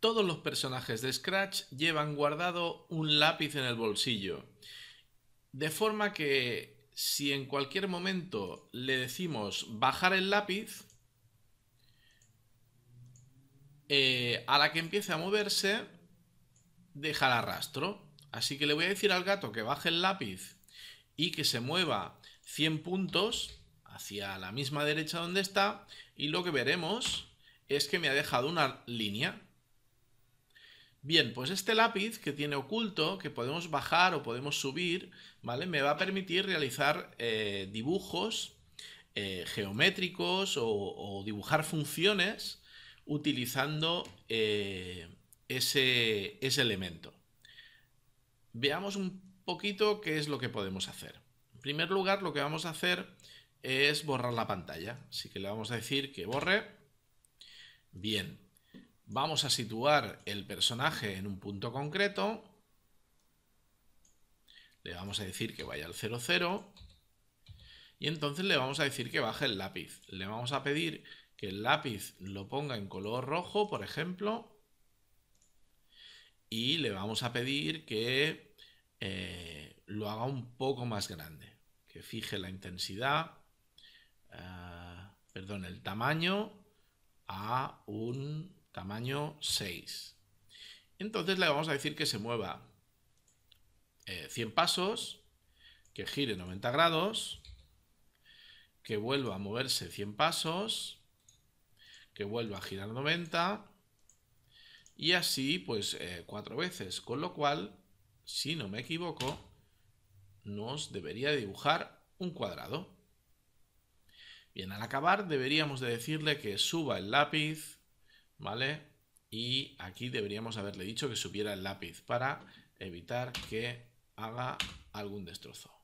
Todos los personajes de Scratch llevan guardado un lápiz en el bolsillo. De forma que si en cualquier momento le decimos bajar el lápiz, eh, a la que empiece a moverse, deja el rastro. Así que le voy a decir al gato que baje el lápiz y que se mueva 100 puntos hacia la misma derecha donde está y lo que veremos es que me ha dejado una línea Bien, pues este lápiz que tiene oculto, que podemos bajar o podemos subir, ¿vale? Me va a permitir realizar eh, dibujos eh, geométricos o, dibujar funciones utilizando eh, ese, ese elemento. Veamos un poquito qué es lo que podemos hacer. En primer lugar, lo que vamos a hacer es borrar la pantalla. Así que le vamos a decir que borre. Bien, Vamos a situar el personaje en un punto concreto. Le vamos a decir que vaya al 00. Y entonces le vamos a decir que baje el lápiz. Le vamos a pedir que el lápiz lo ponga en color rojo, por ejemplo. Y le vamos a pedir que eh, lo haga un poco más grande. Que fije la intensidad, eh, perdón, el tamaño a un tamaño 6. Entonces le vamos a decir que se mueva 100 eh, pasos, que gire 90 grados, que vuelva a moverse 100 pasos, que vuelva a girar 90 y así pues eh, cuatro veces, con lo cual, si no me equivoco, nos debería dibujar un cuadrado. Bien, al acabar deberíamos de decirle que suba el lápiz ¿vale? Y aquí deberíamos haberle dicho que subiera el lápiz para evitar que haga algún destrozo.